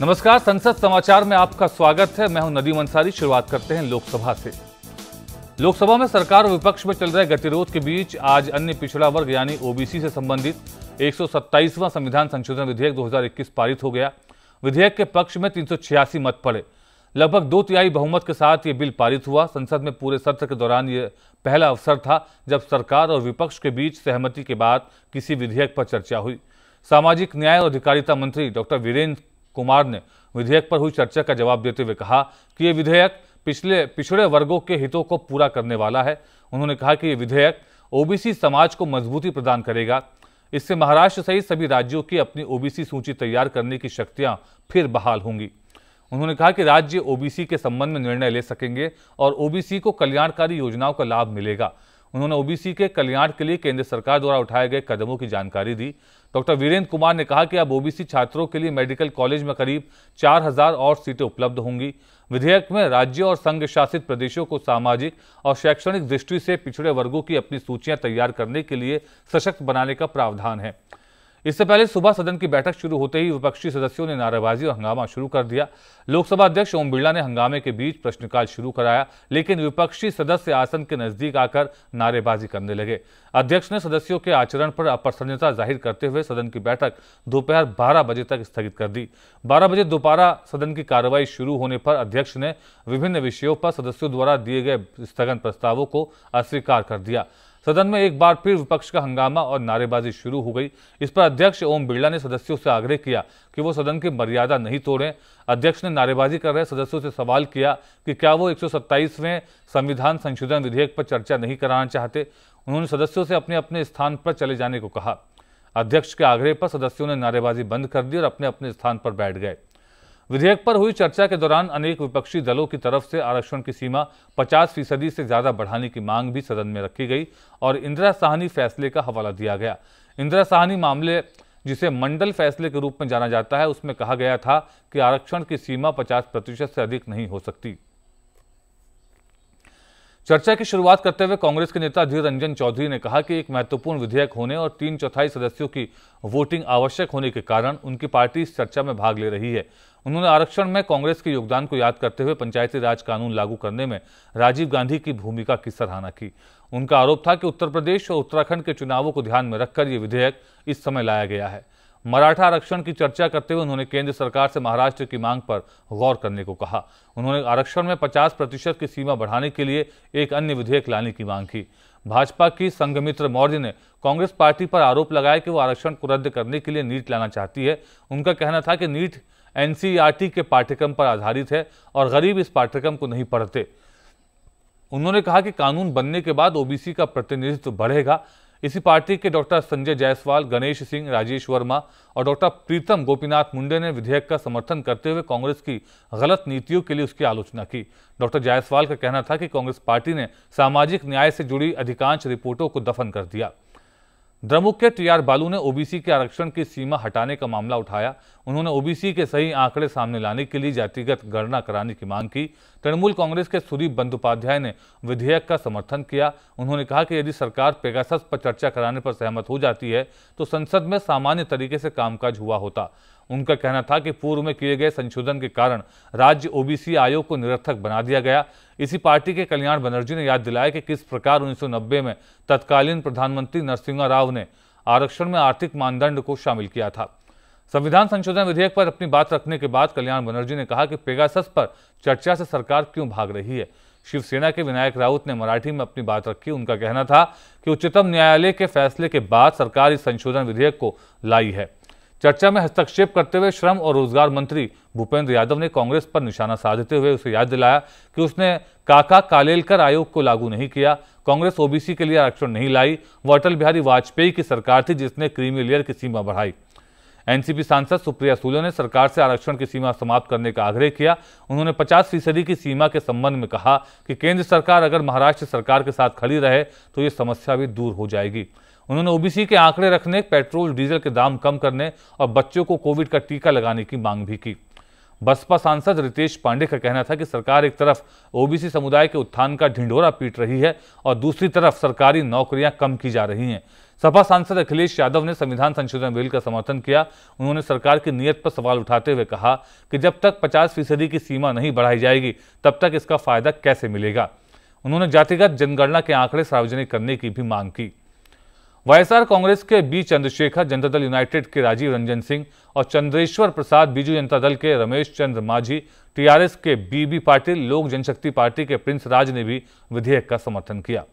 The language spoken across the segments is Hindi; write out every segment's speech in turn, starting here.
नमस्कार संसद समाचार में आपका स्वागत है मैं हूं नदीम अंसारी शुरुआत करते हैं लोकसभा से लोकसभा में सरकार और विपक्ष में चल रहे गतिरोध के बीच आज अन्य पिछड़ा वर्ग यानी ओबीसी से संबंधित 127वां संविधान संशोधन विधेयक 2021 पारित हो गया विधेयक के पक्ष में तीन मत पड़े लगभग दो तिहाई बहुमत के साथ ये बिल पारित हुआ संसद में पूरे सत्र के दौरान ये पहला अवसर था जब सरकार और विपक्ष के बीच सहमति के बाद किसी विधेयक पर चर्चा हुई सामाजिक न्याय और अधिकारिता मंत्री डॉक्टर वीरेंद्र कुमार ने विधेयक पर हुई चर्चा का जवाब देते हुए कहा कि ये विधेयक पिछले पिछड़े वर्गों के हितों को पूरा करने वाला है उन्होंने कहा कि ये विधेयक ओबीसी समाज को मजबूती प्रदान करेगा इससे महाराष्ट्र सहित सभी राज्यों की अपनी ओबीसी सूची तैयार करने की शक्तियां फिर बहाल होंगी उन्होंने कहा कि राज्य ओबीसी के संबंध में निर्णय ले सकेंगे और ओबीसी को कल्याणकारी योजनाओं का लाभ मिलेगा उन्होंने ओबीसी के कल्याण के लिए केंद्र सरकार द्वारा उठाए गए कदमों की जानकारी दी डॉक्टर वीरेंद्र कुमार ने कहा कि अब ओबीसी छात्रों के लिए मेडिकल कॉलेज में करीब 4000 और सीटें उपलब्ध होंगी विधेयक में राज्य और संघ शासित प्रदेशों को सामाजिक और शैक्षणिक दृष्टि से पिछड़े वर्गों की अपनी सूचियां तैयार करने के लिए सशक्त बनाने का प्रावधान है इससे पहले सुबह सदन की बैठक शुरू होते ही विपक्षी सदस्यों ने नारेबाजी और हंगामा शुरू कर दिया लोकसभा अध्यक्ष ओम बिरला ने हंगामे के बीच प्रश्नकाल शुरू कराया लेकिन विपक्षी सदस्य आसन के नजदीक आकर नारेबाजी करने लगे अध्यक्ष ने सदस्यों के आचरण पर अप्रसन्नता जाहिर करते हुए सदन की बैठक दोपहर बारह बजे तक स्थगित कर दी बारह बजे दोपहरा सदन की कार्रवाई शुरू होने पर अध्यक्ष ने विभिन्न विषयों पर सदस्यों द्वारा दिए गए स्थगन प्रस्तावों को अस्वीकार कर दिया सदन में एक बार फिर विपक्ष का हंगामा और नारेबाजी शुरू हो गई इस पर अध्यक्ष ओम बिरला ने सदस्यों से आग्रह किया कि वो सदन की मर्यादा नहीं तोड़ें अध्यक्ष ने नारेबाजी कर रहे सदस्यों से सवाल किया कि क्या वो एक सौ संविधान संशोधन विधेयक पर चर्चा नहीं कराना चाहते उन्होंने सदस्यों से अपने अपने स्थान पर चले जाने को कहा अध्यक्ष के आग्रह पर सदस्यों ने नारेबाजी बंद कर दी और अपने अपने स्थान पर बैठ गए विधेयक पर हुई चर्चा के दौरान अनेक विपक्षी दलों की तरफ से आरक्षण की सीमा 50 फीसदी से ज़्यादा बढ़ाने की मांग भी सदन में रखी गई और इंदिरा साहनी फैसले का हवाला दिया गया इंदिरा साहनी मामले जिसे मंडल फैसले के रूप में जाना जाता है उसमें कहा गया था कि आरक्षण की सीमा 50 प्रतिशत से अधिक नहीं हो सकती चर्चा की शुरुआत करते हुए कांग्रेस के नेता अधीर रंजन चौधरी ने कहा कि एक महत्वपूर्ण विधेयक होने और तीन चौथाई सदस्यों की वोटिंग आवश्यक होने के कारण उनकी पार्टी इस चर्चा में भाग ले रही है उन्होंने आरक्षण में कांग्रेस के योगदान को याद करते हुए पंचायती राज कानून लागू करने में राजीव गांधी की भूमिका की सराहना की उनका आरोप था कि उत्तर प्रदेश और उत्तराखंड के चुनावों को ध्यान में रखकर यह विधेयक इस समय लाया गया है मराठा आरक्षण की चर्चा करते हुए उन्होंने केंद्र सरकार से महाराष्ट्र की मांग पर गौर करने को कहा उन्होंने आरक्षण में 50 प्रतिशत की सीमा बढ़ाने के लिए एक अन्य विधेयक लाने की मांग की भाजपा की संघमित्र मौर्य ने कांग्रेस पार्टी पर आरोप लगाया कि वो आरक्षण को रद्द करने के लिए नीट लाना चाहती है उनका कहना था कि नीट एन के पाठ्यक्रम पर आधारित है और गरीब इस पाठ्यक्रम को नहीं पढ़ते उन्होंने कहा कि कानून बनने के बाद ओबीसी का प्रतिनिधित्व बढ़ेगा इसी पार्टी के डॉक्टर संजय जायसवाल गणेश सिंह राजेश वर्मा और डॉक्टर प्रीतम गोपीनाथ मुंडे ने विधेयक का समर्थन करते हुए कांग्रेस की गलत नीतियों के लिए उसकी आलोचना की डॉक्टर जायसवाल का कहना था कि कांग्रेस पार्टी ने सामाजिक न्याय से जुड़ी अधिकांश रिपोर्टों को दफन कर दिया द्रमुक के टी आर बालू ने ओबीसी के आरक्षण की सीमा हटाने का मामला उठाया उन्होंने ओबीसी के सही आंकड़े सामने लाने के लिए जातिगत गणना कराने की मांग की तृणमूल कांग्रेस के सुदीप बंदोपाध्याय ने विधेयक का समर्थन किया उन्होंने कहा कि यदि सरकार पेगासस पर चर्चा कराने पर सहमत हो जाती है तो संसद में सामान्य तरीके से कामकाज हुआ होता उनका कहना था कि पूर्व में किए गए संशोधन के कारण राज्य ओबीसी आयोग को निरर्थक बना दिया गया इसी पार्टी के कल्याण बनर्जी ने याद दिलाया कि किस प्रकार उन्नीस में तत्कालीन प्रधानमंत्री नरसिंह राव ने आरक्षण में आर्थिक मानदंड को शामिल किया था संविधान संशोधन विधेयक पर अपनी बात रखने के बाद कल्याण बनर्जी ने कहा कि पेगासस पर चर्चा से सरकार क्यों भाग रही है शिवसेना के विनायक राउत ने मराठी में अपनी बात रखी उनका कहना था कि उच्चतम न्यायालय के फैसले के बाद सरकार इस संशोधन विधेयक को लाई है चर्चा में हस्तक्षेप करते हुए श्रम और रोजगार मंत्री भूपेंद्र यादव ने कांग्रेस पर निशाना साधते हुए उसे याद दिलाया कि उसने काका कालेलकर आयोग को लागू नहीं किया कांग्रेस ओबीसी के लिए आरक्षण नहीं लाई वो अटल बिहारी वाजपेयी की सरकार थी जिसने क्रीमी लेयर की सीमा बढ़ाई एनसीपी सांसद सुप्रिया सूले ने सरकार से आरक्षण की सीमा समाप्त करने का आग्रह किया उन्होंने 50 फीसदी की सीमा के संबंध में कहा कि केंद्र सरकार अगर महाराष्ट्र सरकार के साथ खड़ी रहे तो ये समस्या भी दूर हो जाएगी उन्होंने ओबीसी के आंकड़े रखने पेट्रोल डीजल के दाम कम करने और बच्चों को कोविड का टीका लगाने की मांग भी की बसपा सांसद रितेश पांडे का कहना था कि सरकार एक तरफ ओबीसी समुदाय के उत्थान का ढिंढोरा पीट रही है और दूसरी तरफ सरकारी नौकरियां कम की जा रही हैं सपा सांसद अखिलेश यादव ने संविधान संशोधन बिल का समर्थन किया उन्होंने सरकार की नीयत पर सवाल उठाते हुए कहा कि जब तक 50 फीसदी की सीमा नहीं बढ़ाई जाएगी तब तक इसका फायदा कैसे मिलेगा उन्होंने जातिगत जनगणना के आंकड़े सार्वजनिक करने की भी मांग की वाईएसआर कांग्रेस के बी चंद्रशेखर जनता दल यूनाइटेड के राजीव रंजन सिंह और चंद्रेश्वर प्रसाद बीजू जनता दल के रमेश चंद्र माझी टीआरएस के बीबी पाटिल लोक जनशक्ति पार्टी के प्रिंस राज ने भी विधेयक का समर्थन किया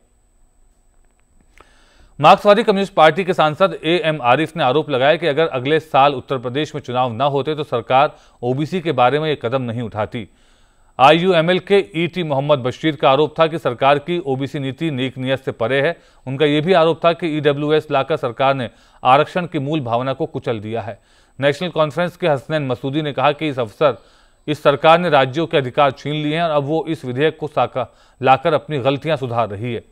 मार्क्सवादी कम्युनिस्ट पार्टी के सांसद ए एम आरिफ ने आरोप लगाया कि अगर अगले साल उत्तर प्रदेश में चुनाव न होते तो सरकार ओबीसी के बारे में ये कदम नहीं उठाती आईयूएमएल के ईटी मोहम्मद बशीर का आरोप था कि सरकार की ओबीसी नीति नेक नियत से परे है उनका यह भी आरोप था कि ईडब्ल्यूएस लाकर सरकार ने आरक्षण की मूल भावना को कुचल दिया है नेशनल कॉन्फ्रेंस के हसनैन मसूदी ने कहा कि इस अवसर इस सरकार ने राज्यों के अधिकार छीन लिए हैं और अब वो इस विधेयक को लाकर अपनी गलतियां सुधार रही है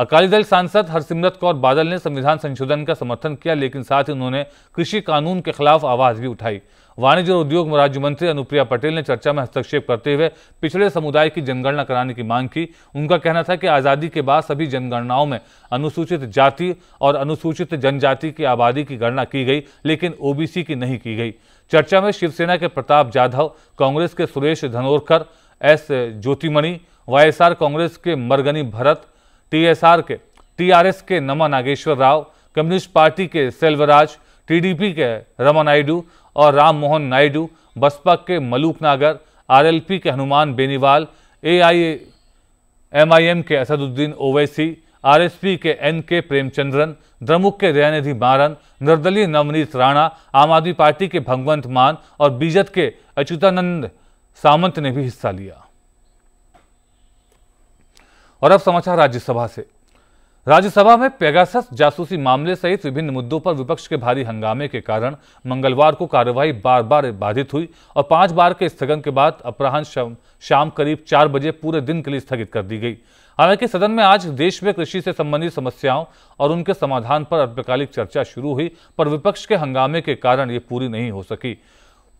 अकाली दल सांसद हरसिमरत कौर बादल ने संविधान संशोधन का समर्थन किया लेकिन साथ ही उन्होंने कृषि कानून के खिलाफ आवाज भी उठाई वाणिज्य और उद्योग राज्य मंत्री अनुप्रिया पटेल ने चर्चा में हस्तक्षेप करते हुए पिछड़े समुदाय की जनगणना कराने की मांग की उनका कहना था कि आज़ादी के बाद सभी जनगणनाओं में अनुसूचित जाति और अनुसूचित जनजाति की आबादी की गणना की गई लेकिन ओबीसी की नहीं की गई चर्चा में शिवसेना के प्रताप जाधव कांग्रेस के Suresh Dhanorkar S Jothimani YSR Congress के मरगनी भरत टीएसआर के टीआरएस के नमा नागेश्वर राव कम्युनिस्ट पार्टी के सेल्वराज टीडीपी के रमा नायडू और राम मोहन नायडू बसपा के मलूक नागर आरएलपी के हनुमान बेनीवाल एआईएमआईएम के असदुद्दीन ओवैसी आरएसपी के एन के प्रेमचंद्रन द्रमुक के दयानिधि मारन निर्दलीय नवनीत राणा आम आदमी पार्टी के भगवंत मान और बीजत के अच्युतानंद सामंत ने भी हिस्सा लिया और अब समाचार राज्यसभा से राज्यसभा में पेगासस जासूसी मामले सहित विभिन्न मुद्दों पर विपक्ष के भारी हंगामे के कारण मंगलवार को कार्यवाही बार बार बाधित हुई और पांच बार के स्थगन के बाद अपराह्न शाम, शाम करीब चार बजे पूरे दिन के लिए स्थगित कर दी गई हालांकि सदन में आज देश में कृषि से संबंधित समस्याओं और उनके समाधान पर अल्पकालिक चर्चा शुरू हुई पर विपक्ष के हंगामे के कारण ये पूरी नहीं हो सकी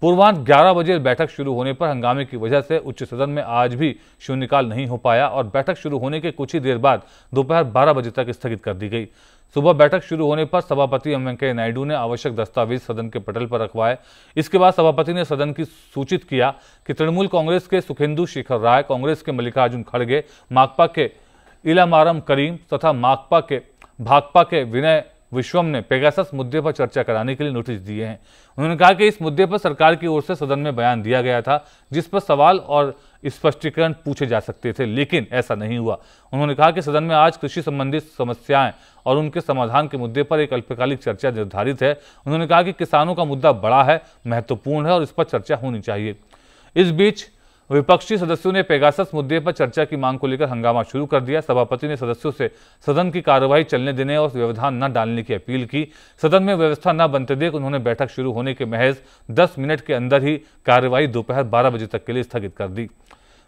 पूर्वान्त 11 बजे बैठक शुरू होने पर हंगामे की वजह से उच्च सदन में आज भी शून्यकाल नहीं हो पाया और बैठक शुरू होने के कुछ ही देर बाद दोपहर 12 बजे तक स्थगित कर दी गई सुबह बैठक शुरू होने पर सभापति एम वेंकैया नायडू ने आवश्यक दस्तावेज सदन के पटल पर रखवाए इसके बाद सभापति ने सदन की सूचित किया कि तृणमूल कांग्रेस के सुखेंदु शेखर राय कांग्रेस के मल्लिकार्जुन खड़गे माकपा के इलामारम करीम तथा माकपा के भाकपा के विनय विश्वम ने पेगासस मुद्दे पर चर्चा कराने के लिए नोटिस दिए हैं उन्होंने कहा कि इस मुद्दे पर सरकार की ओर से सदन में बयान दिया गया था जिस पर सवाल और स्पष्टीकरण पूछे जा सकते थे लेकिन ऐसा नहीं हुआ उन्होंने कहा कि सदन में आज कृषि संबंधित समस्याएं और उनके समाधान के मुद्दे पर एक अल्पकालिक चर्चा निर्धारित है उन्होंने कहा कि किसानों का मुद्दा बड़ा है महत्वपूर्ण है और इस पर चर्चा होनी चाहिए इस बीच विपक्षी सदस्यों ने पेगासस मुद्दे पर चर्चा की मांग को लेकर हंगामा शुरू कर दिया सभापति ने सदस्यों से सदन की कार्यवाही चलने देने और व्यवधान न डालने की अपील की सदन में व्यवस्था न बनते देख उन्होंने बैठक शुरू होने के महज 10 मिनट के अंदर ही कार्यवाही दोपहर बारह बजे तक के लिए स्थगित कर दी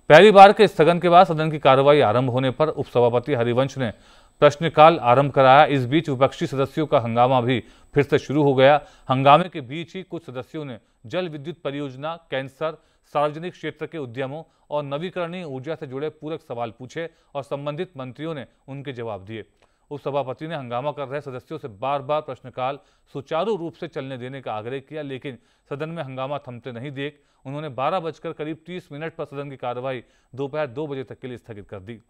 पहली बार के स्थगन के बाद सदन की कार्यवाही आरंभ होने पर उपसभापति हरिवंश ने प्रश्नकाल आरंभ कराया इस बीच विपक्षी सदस्यों का हंगामा भी फिर से शुरू हो गया हंगामे के बीच ही कुछ सदस्यों ने जल विद्युत परियोजना कैंसर सार्वजनिक क्षेत्र के उद्यमों और नवीकरणीय ऊर्जा से जुड़े पूरक सवाल पूछे और संबंधित मंत्रियों ने उनके जवाब दिए उपसभापति ने हंगामा कर रहे सदस्यों से बार बार प्रश्नकाल सुचारू रूप से चलने देने का आग्रह किया लेकिन सदन में हंगामा थमते नहीं देख उन्होंने बारह बजकर करीब तीस मिनट पर सदन की कार्यवाही दोपहर दो बजे तक के लिए स्थगित कर दी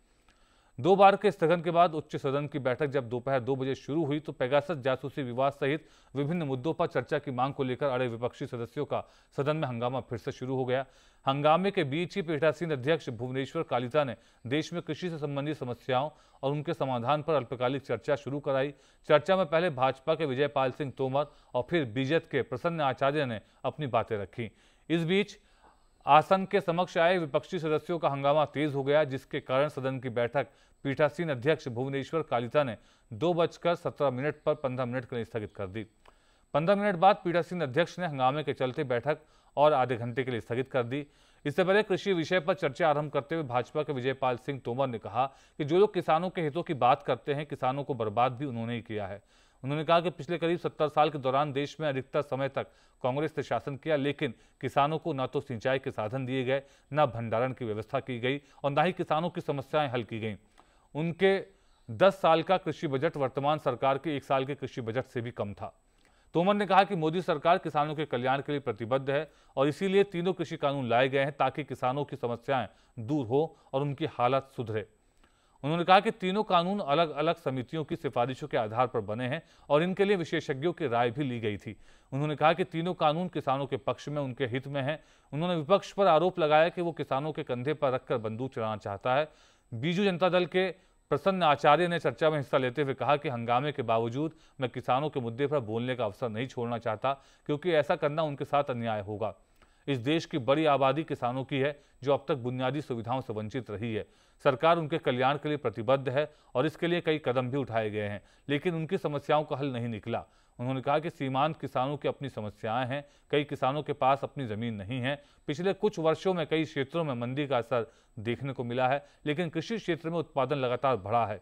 दो बार के स्थगन के बाद उच्च सदन की बैठक जब दोपहर दो बजे शुरू हुई तो पैगास जासूसी विवाद सहित विभिन्न मुद्दों पर चर्चा की मांग को लेकर अड़े विपक्षी सदस्यों का सदन में हंगामा फिर से शुरू हो गया हंगामे के बीच ही पीठासीन अध्यक्ष भुवनेश्वर कालिता ने देश में कृषि से संबंधित समस्याओं और उनके समाधान पर अल्पकालिक चर्चा शुरू कराई चर्चा में पहले भाजपा के विजयपाल सिंह तोमर और फिर बीजेद के प्रसन्न आचार्य ने अपनी बातें रखी इस बीच आसन के समक्ष आए विपक्षी सदस्यों का हंगामा तेज हो गया जिसके कारण सदन की बैठक पीठासीन अध्यक्ष भुवनेश्वर कालिता ने दो बजकर सत्रह मिनट पर पंद्रह मिनट के लिए स्थगित कर दी पंद्रह मिनट बाद पीठासीन अध्यक्ष ने हंगामे के चलते बैठक और आधे घंटे के लिए स्थगित कर दी इससे पहले कृषि विषय पर चर्चा आरंभ करते हुए भाजपा के विजयपाल सिंह तोमर ने कहा कि जो लोग किसानों के हितों की बात करते हैं किसानों को बर्बाद भी उन्होंने ही किया है उन्होंने कहा कि पिछले करीब सत्तर साल के दौरान देश में अधिकतर समय तक कांग्रेस ने शासन किया लेकिन किसानों को न तो सिंचाई के साधन दिए गए न भंडारण की व्यवस्था की गई और न ही किसानों की समस्याएं हल की गई उनके दस साल का कृषि बजट वर्तमान सरकार के एक साल के कृषि बजट से भी कम था तोमर ने कहा कि मोदी सरकार किसानों के कल्याण के लिए प्रतिबद्ध है और इसीलिए तीनों कृषि कानून लाए गए हैं ताकि किसानों की समस्याएं दूर हो और उनकी हालत सुधरे उन्होंने कहा कि तीनों कानून अलग अलग समितियों की सिफारिशों के आधार पर बने हैं और इनके लिए विशेषज्ञों की राय भी ली गई थी उन्होंने कहा कि तीनों कानून किसानों के पक्ष में उनके हित में हैं उन्होंने विपक्ष पर आरोप लगाया कि वो किसानों के कंधे पर रखकर बंदूक चलाना चाहता है बीजू जनता दल के प्रसन्न आचार्य ने चर्चा में हिस्सा लेते हुए कहा कि हंगामे के बावजूद मैं किसानों के मुद्दे पर बोलने का अवसर नहीं छोड़ना चाहता क्योंकि ऐसा करना उनके साथ अन्याय होगा इस देश की बड़ी आबादी किसानों की है जो अब तक बुनियादी सुविधाओं से वंचित रही है सरकार उनके कल्याण के लिए प्रतिबद्ध है और इसके लिए कई कदम भी उठाए गए हैं लेकिन उनकी समस्याओं का हल नहीं निकला उन्होंने कहा कि सीमांत किसानों की अपनी समस्याएं हैं कई किसानों के पास अपनी ज़मीन नहीं है पिछले कुछ वर्षों में कई क्षेत्रों में मंदी का असर देखने को मिला है लेकिन कृषि क्षेत्र में उत्पादन लगातार बढ़ा है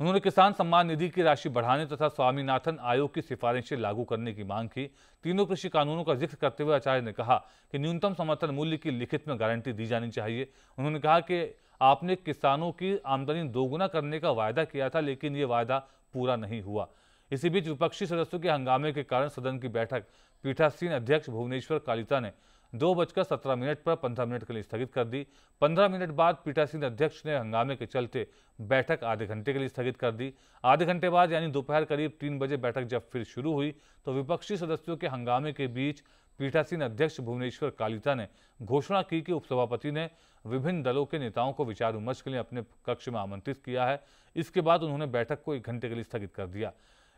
उन्होंने किसान सम्मान निधि की राशि बढ़ाने तथा स्वामीनाथन आयोग की सिफारिशें लागू करने की मांग की तीनों कृषि कानूनों का जिक्र करते हुए आचार्य ने कहा कि न्यूनतम समर्थन मूल्य की लिखित में गारंटी दी जानी चाहिए उन्होंने कहा कि आपने किसानों की आमदनी दोगुना करने का वायदा किया था लेकिन ये वायदा पूरा नहीं हुआ इसी बीच विपक्षी सदस्यों के हंगामे के कारण सदन की बैठक पीठासीन अध्यक्ष भुवनेश्वर कालिता ने दो बजकर सत्रह मिनट पर पंद्रह मिनट के लिए स्थगित कर दी पंद्रह मिनट बाद पीटासीन अध्यक्ष ने हंगामे के चलते बैठक आधे घंटे के लिए स्थगित कर दी आधे घंटे बाद यानी दोपहर करीब तीन बजे बैठक जब फिर शुरू हुई तो विपक्षी सदस्यों के हंगामे के बीच पीठासीन अध्यक्ष भुवनेश्वर कालिता ने घोषणा की कि उपसभापति ने विभिन्न दलों के नेताओं को विचार विमर्श के लिए अपने कक्ष में आमंत्रित किया है इसके बाद उन्होंने बैठक को एक घंटे के लिए स्थगित कर दिया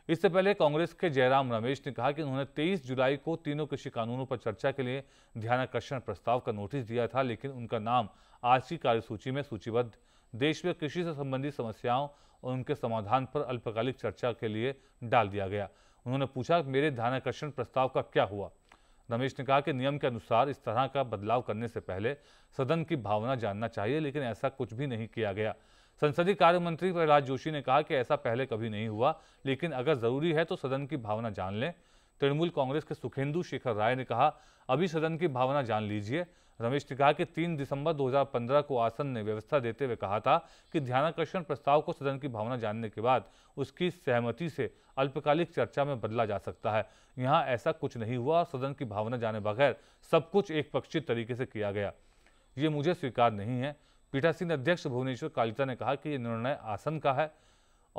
इससे पहले कांग्रेस के जयराम रमेश ने कहा कि उन्होंने 23 जुलाई को तीनों कृषि कानूनों पर चर्चा के लिए ध्यानाकर्षण प्रस्ताव का नोटिस दिया था लेकिन उनका नाम आज की कार्यसूची में सूचीबद्ध देश में कृषि से संबंधित समस्याओं और उनके समाधान पर अल्पकालिक चर्चा के लिए डाल दिया गया उन्होंने पूछा मेरे ध्यानाकर्षण प्रस्ताव का क्या हुआ रमेश ने कहा कि नियम के अनुसार इस तरह का बदलाव करने से पहले सदन की भावना जानना चाहिए लेकिन ऐसा कुछ भी नहीं किया गया संसदीय कार्य मंत्री प्रहलाद जोशी ने कहा कि ऐसा पहले कभी नहीं हुआ लेकिन अगर जरूरी है तो सदन की भावना जान लें तृणमूल कांग्रेस के सुखेंदु शेखर राय ने कहा अभी सदन की भावना जान लीजिए रमेश ने कहा कि 3 दिसंबर 2015 को आसन ने व्यवस्था देते हुए कहा था कि ध्यानाकर्षण प्रस्ताव को सदन की भावना जानने के बाद उसकी सहमति से अल्पकालिक चर्चा में बदला जा सकता है यहाँ ऐसा कुछ नहीं हुआ और सदन की भावना जाने बगैर सब कुछ एक पक्षित तरीके से किया गया ये मुझे स्वीकार नहीं है पीठासीन अध्यक्ष भुवनेश्वर कालिता ने कहा कि ये निर्णय आसन का है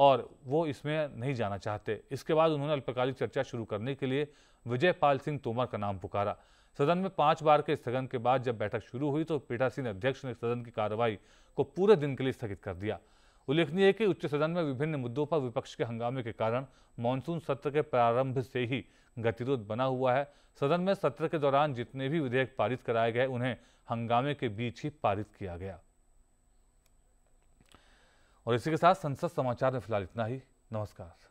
और वो इसमें नहीं जाना चाहते इसके बाद उन्होंने अल्पकालिक चर्चा शुरू करने के लिए विजयपाल सिंह तोमर का नाम पुकारा सदन में पांच बार के स्थगन के बाद जब बैठक शुरू हुई तो पीठासीन अध्यक्ष ने सदन की कार्रवाई को पूरे दिन के लिए स्थगित कर दिया उल्लेखनीय है कि उच्च सदन में विभिन्न मुद्दों पर विपक्ष के हंगामे के कारण मानसून सत्र के प्रारंभ से ही गतिरोध बना हुआ है सदन में सत्र के दौरान जितने भी विधेयक पारित कराए गए उन्हें हंगामे के बीच ही पारित किया गया और इसी के साथ संसद समाचार में फिलहाल इतना ही नमस्कार